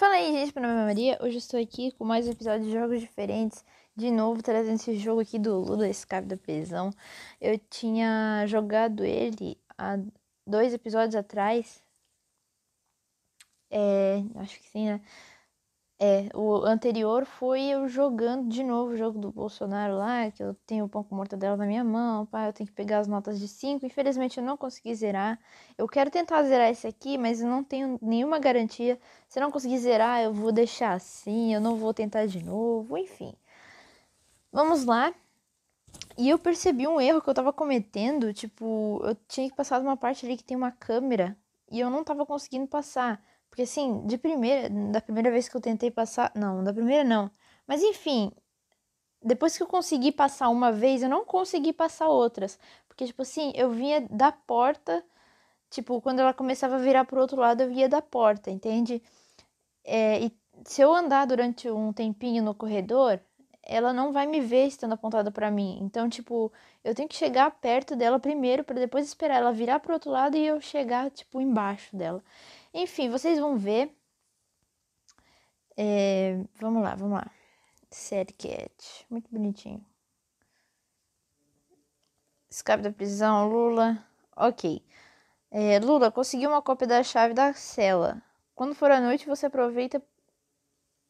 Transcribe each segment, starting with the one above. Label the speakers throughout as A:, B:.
A: Fala aí, gente, meu nome é Maria. Hoje eu estou aqui com mais um episódio de jogos diferentes. De novo, trazendo esse jogo aqui do Lula, Escape da Prisão. Eu tinha jogado ele há dois episódios atrás. É, acho que sim, né? É, o anterior foi eu jogando de novo o jogo do Bolsonaro lá, que eu tenho o pão com mortadela na minha mão, pai eu tenho que pegar as notas de 5. Infelizmente eu não consegui zerar. Eu quero tentar zerar esse aqui, mas eu não tenho nenhuma garantia. Se eu não conseguir zerar, eu vou deixar assim, eu não vou tentar de novo, enfim. Vamos lá. E eu percebi um erro que eu tava cometendo, tipo, eu tinha que passar uma parte ali que tem uma câmera e eu não tava conseguindo passar. Porque assim, de primeira, da primeira vez que eu tentei passar, não, da primeira não. Mas enfim, depois que eu consegui passar uma vez, eu não consegui passar outras, porque tipo assim, eu vinha da porta, tipo, quando ela começava a virar pro outro lado, eu vinha da porta, entende? É, e se eu andar durante um tempinho no corredor, ela não vai me ver estando apontada para mim. Então, tipo, eu tenho que chegar perto dela primeiro para depois esperar ela virar pro outro lado e eu chegar tipo embaixo dela. Enfim, vocês vão ver. É, vamos lá, vamos lá. Série Cat, muito bonitinho. Escape da prisão, Lula. Ok. É, Lula, conseguiu uma cópia da chave da cela. Quando for à noite, você aproveita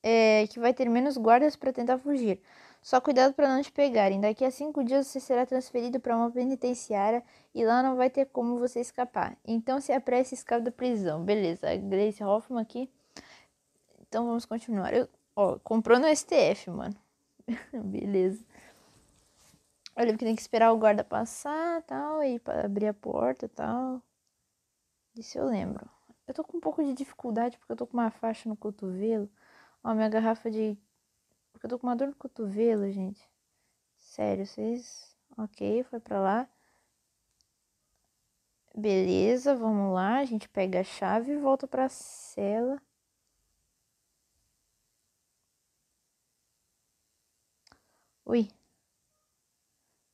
A: é, que vai ter menos guardas para tentar fugir. Só cuidado para não te pegarem. Daqui a cinco dias você será transferido para uma penitenciária e lá não vai ter como você escapar. Então se apresse e escape da prisão. Beleza, a Grace Hoffman aqui. Então vamos continuar. Eu, ó, comprou no STF, mano. Beleza. Eu lembro que tem que esperar o guarda passar tal, e abrir a porta tal. Isso eu lembro. Eu tô com um pouco de dificuldade porque eu tô com uma faixa no cotovelo. Ó, minha garrafa de porque eu tô com uma dor no cotovelo, gente. Sério, vocês. Ok, foi pra lá. Beleza, vamos lá. A gente pega a chave e volta pra cela. Ui.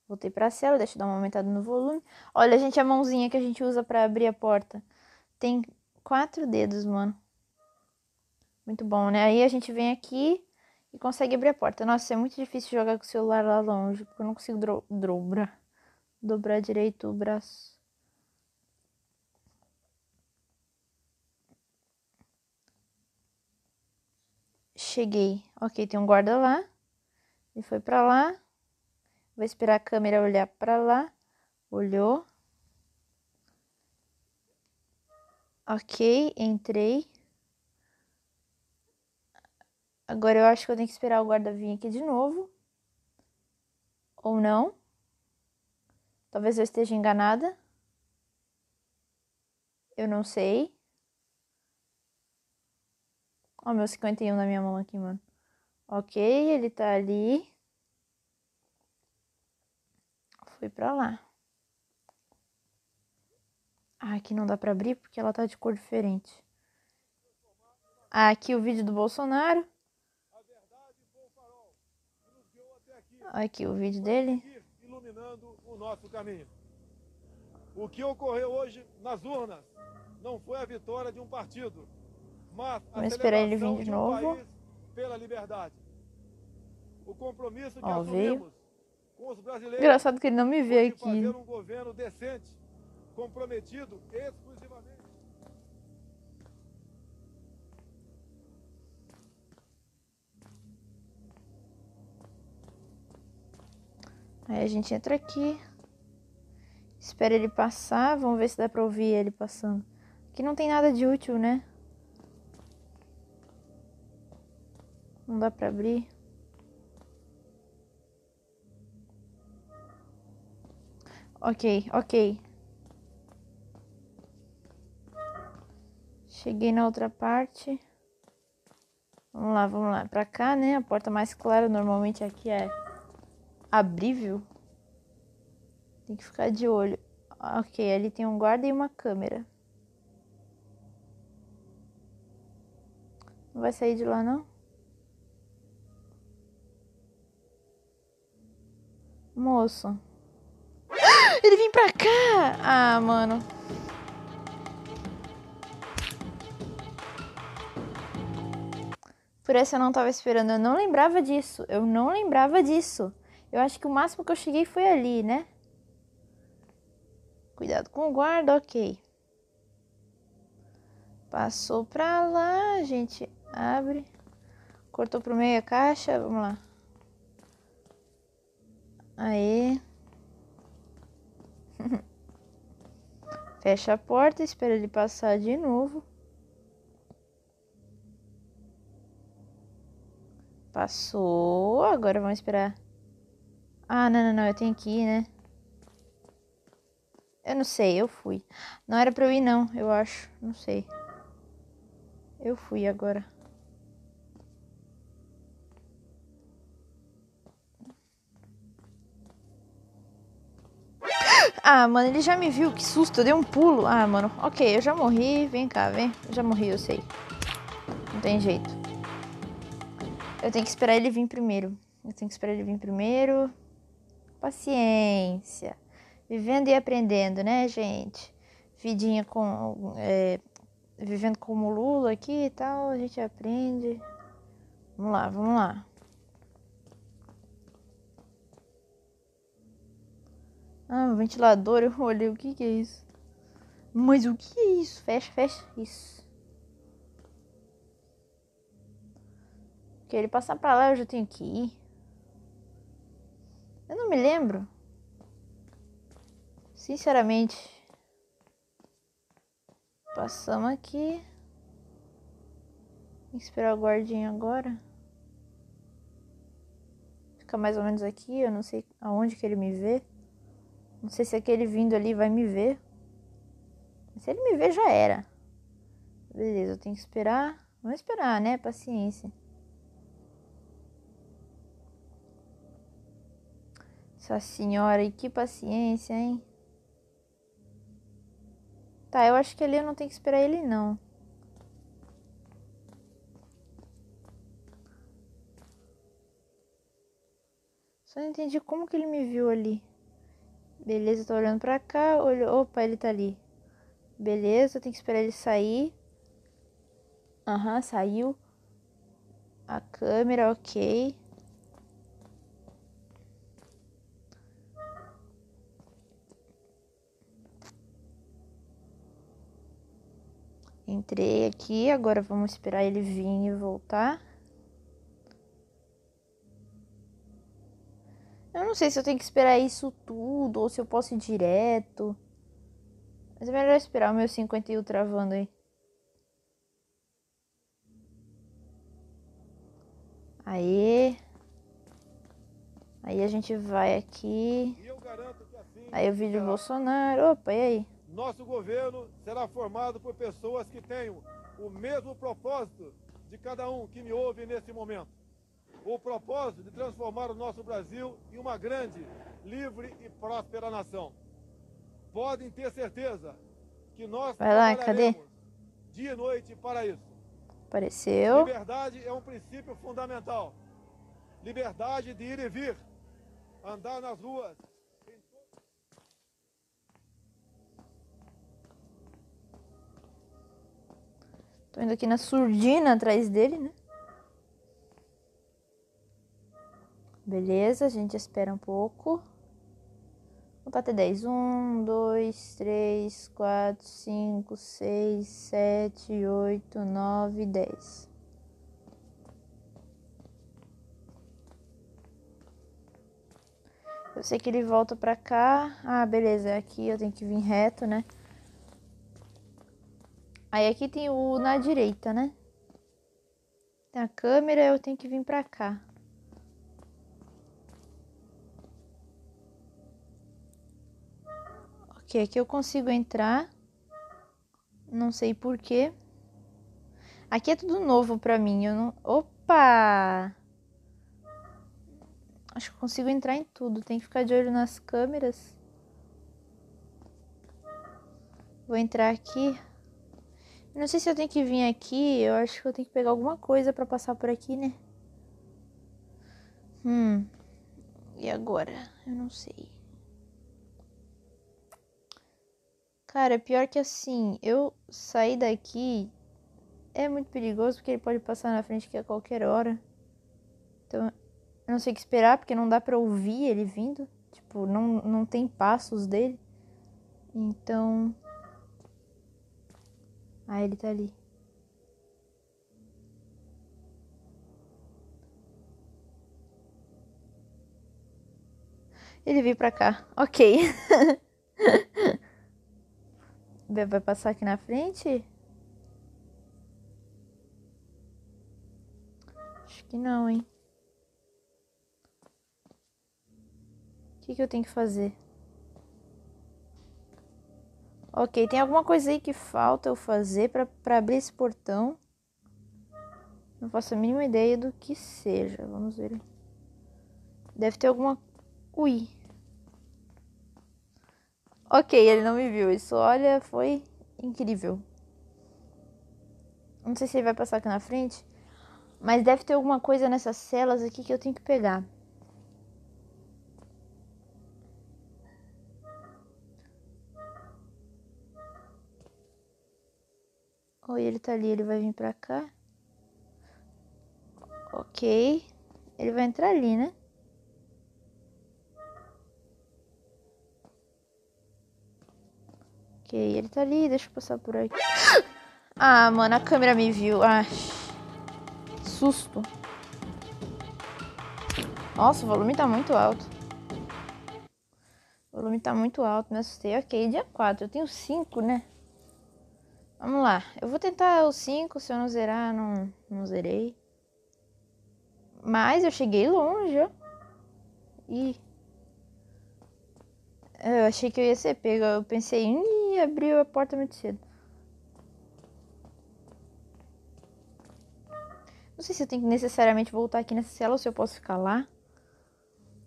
A: Voltei pra cela, deixa eu dar uma aumentada no volume. Olha, gente, a mãozinha que a gente usa pra abrir a porta. Tem quatro dedos, mano. Muito bom, né? Aí a gente vem aqui e consegue abrir a porta. Nossa, é muito difícil jogar com o celular lá longe, porque eu não consigo dobrar, dobrar direito o braço. Cheguei. Ok, tem um guarda lá. e foi pra lá. Vou esperar a câmera olhar pra lá. Olhou. Ok, entrei. Agora eu acho que eu tenho que esperar o guarda vir aqui de novo. Ou não. Talvez eu esteja enganada. Eu não sei. Ó, oh, meu 51 na minha mão aqui, mano. Ok, ele tá ali. Fui pra lá. Ah, aqui não dá pra abrir porque ela tá de cor diferente. Ah, aqui o vídeo do Bolsonaro. Aqui o vídeo dele. Iluminando o nosso caminho. O que ocorreu hoje nas urnas não foi a vitória de um partido, mas a Vamos esperar ele vir de, de um novo. pela liberdade. O compromisso que Ó, veio. com os brasileiros. Engraçado que ele não me vê aqui. Um governo decente, comprometido, Aí a gente entra aqui, espera ele passar, vamos ver se dá pra ouvir ele passando. Aqui não tem nada de útil, né? Não dá pra abrir. Ok, ok. Cheguei na outra parte. Vamos lá, vamos lá. Pra cá, né? A porta mais clara normalmente aqui é abrível. Tem que ficar de olho. Ok, ali tem um guarda e uma câmera. Não vai sair de lá, não? Moço. Ele vem pra cá! Ah, mano. Por essa eu não tava esperando. Eu não lembrava disso. Eu não lembrava disso. Eu acho que o máximo que eu cheguei foi ali, né? Cuidado com o guarda, ok. Passou pra lá, a gente abre. Cortou pro meio a caixa, vamos lá. Aê. Fecha a porta, espera ele passar de novo. Passou, agora vamos esperar ah, não, não, não, eu tenho que ir, né? Eu não sei, eu fui. Não era pra eu ir, não, eu acho. Não sei. Eu fui agora. Ah, mano, ele já me viu, que susto, eu dei um pulo. Ah, mano, ok, eu já morri, vem cá, vem. Eu já morri, eu sei. Não tem jeito. Eu tenho que esperar ele vir primeiro. Eu tenho que esperar ele vir primeiro paciência, vivendo e aprendendo, né, gente? Vidinha com. É, vivendo como Lula aqui e tal, a gente aprende. Vamos lá, vamos lá. Ah, um ventilador, eu olhei, o que que é isso? Mas o que é isso? Fecha, fecha, isso. Porque ele passar pra lá, eu já tenho que ir. Eu não me lembro. Sinceramente. Passamos aqui. Tem que esperar o guardinha agora. Fica mais ou menos aqui. Eu não sei aonde que ele me vê. Não sei se aquele vindo ali vai me ver. Se ele me ver, já era. Beleza, eu tenho que esperar. Vamos esperar, né? Paciência. Nossa senhora, e que paciência, hein? Tá, eu acho que ali eu não tenho que esperar ele, não. Só não entendi como que ele me viu ali. Beleza, tô olhando pra cá. Olho... Opa, ele tá ali. Beleza, eu tenho que esperar ele sair. Aham, uhum, saiu. A câmera, ok. entrei aqui, agora vamos esperar ele vir e voltar. Eu não sei se eu tenho que esperar isso tudo ou se eu posso ir direto. Mas é melhor esperar o meu 51 travando aí. Aí. Aí a gente vai aqui. Assim aí o vídeo Bolsonaro. Opa, e aí? Nosso governo será formado por pessoas que tenham o mesmo propósito de cada um que me ouve nesse momento. O propósito de transformar o nosso Brasil em uma grande, livre e próspera nação. Podem ter certeza que nós Vai lá, cadê? dia e noite para isso. Apareceu. Liberdade é um princípio fundamental. Liberdade de ir e vir, andar nas ruas, Tô indo aqui na surdina atrás dele, né? Beleza, a gente espera um pouco. Vou até 10. 1, 2, 3, 4, 5, 6, 7, 8, 9, 10. Eu sei que ele volta pra cá. Ah, beleza. É aqui eu tenho que vir reto, né? Aí aqui tem o na direita, né? Tem a câmera, eu tenho que vir pra cá. Ok, aqui eu consigo entrar. Não sei porquê. Aqui é tudo novo pra mim. Eu não... Opa! Acho que consigo entrar em tudo. Tem que ficar de olho nas câmeras. Vou entrar aqui. Não sei se eu tenho que vir aqui. Eu acho que eu tenho que pegar alguma coisa para passar por aqui, né? Hum. E agora? Eu não sei. Cara, é pior que assim, eu sair daqui é muito perigoso porque ele pode passar na frente aqui a qualquer hora. Então, eu não sei o que esperar porque não dá para ouvir ele vindo. Tipo, não, não tem passos dele. Então, ah, ele tá ali. Ele veio pra cá. Ok. Vai passar aqui na frente? Acho que não, hein? O que, que eu tenho que fazer? Ok, tem alguma coisa aí que falta eu fazer para abrir esse portão? Não faço a mínima ideia do que seja. Vamos ver. Deve ter alguma... Ui. Ok, ele não me viu. Isso, olha, foi incrível. Não sei se ele vai passar aqui na frente. Mas deve ter alguma coisa nessas celas aqui que eu tenho que pegar. ele tá ali, ele vai vir pra cá. Ok. Ele vai entrar ali, né? Ok, ele tá ali, deixa eu passar por aqui. Ah, mano, a câmera me viu. Ah, susto. Nossa, o volume tá muito alto. O volume tá muito alto, me assustei. Ok, dia 4. Eu tenho 5, né? Vamos lá. Eu vou tentar os 5, se eu não zerar, não, não zerei. Mas eu cheguei longe, ó. Ih. Eu achei que eu ia ser pego. Eu pensei, ih, abriu a porta muito cedo. Não sei se eu tenho que necessariamente voltar aqui nessa cela ou se eu posso ficar lá.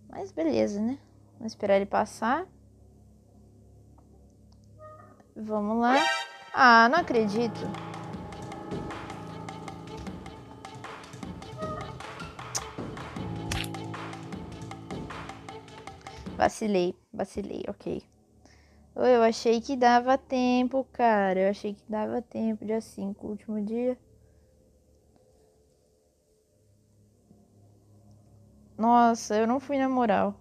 A: Mas beleza, né? Vamos esperar ele passar. Vamos lá. Ah, não acredito. Vacilei, vacilei, ok. Eu achei que dava tempo, cara. Eu achei que dava tempo, dia 5, último dia. Nossa, eu não fui na moral.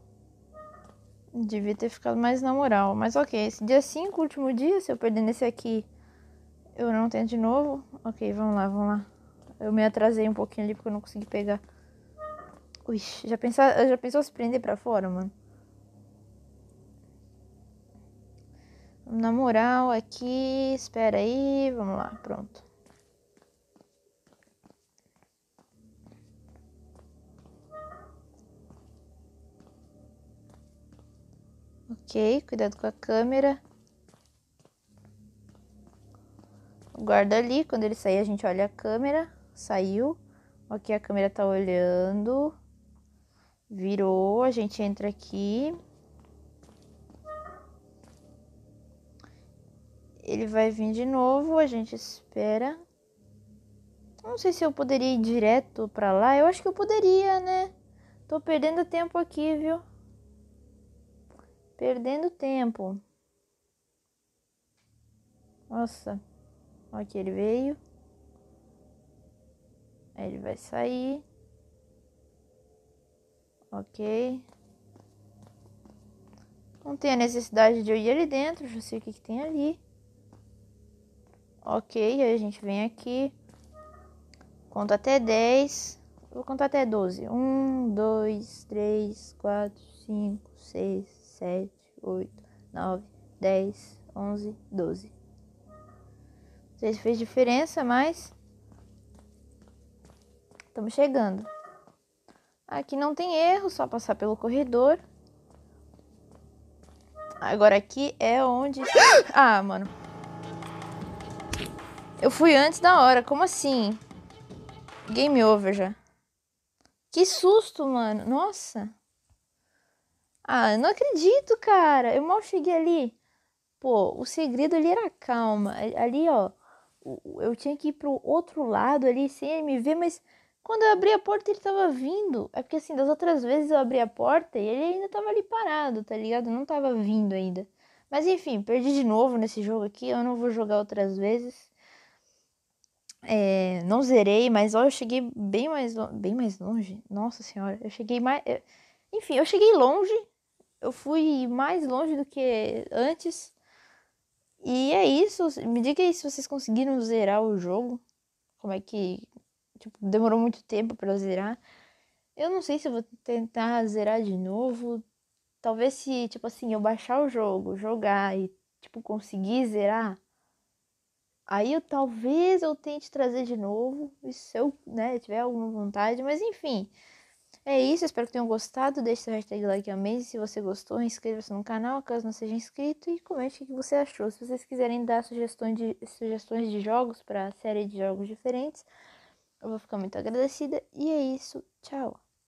A: Devia ter ficado mais na moral. Mas ok, esse dia 5, último dia, se eu perder nesse aqui eu não tenho de novo. Ok, vamos lá, vamos lá. Eu me atrasei um pouquinho ali porque eu não consegui pegar. Ui, já, pensou já pensou se prender pra fora, mano? Na moral, aqui. Espera aí. Vamos lá, pronto. Ok, cuidado com a câmera. guarda ali. Quando ele sair, a gente olha a câmera. Saiu. Aqui a câmera tá olhando. Virou. A gente entra aqui. Ele vai vir de novo. A gente espera. Não sei se eu poderia ir direto pra lá. Eu acho que eu poderia, né? Tô perdendo tempo aqui, viu? Perdendo tempo. Nossa. Aqui ele veio. Aí ele vai sair. Ok. Não tem a necessidade de eu ir ali dentro. Já sei o que, que tem ali. Ok, aí a gente vem aqui. Conta até 10. Vou contar até 12. 1, 2, 3, 4, 5, 6, 7, 8, 9, 10, 11, 12 sei se fez diferença, mas estamos chegando. Aqui não tem erro, só passar pelo corredor. Agora aqui é onde. Ah, mano. Eu fui antes da hora, como assim? Game over já. Que susto, mano. Nossa. Ah, eu não acredito, cara. Eu mal cheguei ali. Pô, o segredo ali era calma. Ali, ó eu tinha que ir pro outro lado ali sem ele me ver, mas quando eu abri a porta ele tava vindo. É porque assim, das outras vezes eu abri a porta e ele ainda tava ali parado, tá ligado? Não tava vindo ainda. Mas enfim, perdi de novo nesse jogo aqui, eu não vou jogar outras vezes. É, não zerei, mas ó, eu cheguei bem mais, bem mais longe. Nossa senhora, eu cheguei mais. Eu, enfim, eu cheguei longe. Eu fui mais longe do que antes. E é isso. Me diga aí se vocês conseguiram zerar o jogo. Como é que. Tipo, demorou muito tempo para zerar. Eu não sei se vou tentar zerar de novo. Talvez se, tipo assim, eu baixar o jogo, jogar e, tipo, conseguir zerar. Aí eu talvez eu tente trazer de novo. se eu, né, tiver alguma vontade. Mas enfim. É isso, espero que tenham gostado. Deixe seu hashtag like amazing se você gostou. Inscreva-se no canal caso não seja inscrito e comente o que você achou. Se vocês quiserem dar sugestões de, sugestões de jogos para série de jogos diferentes, eu vou ficar muito agradecida. E é isso, tchau!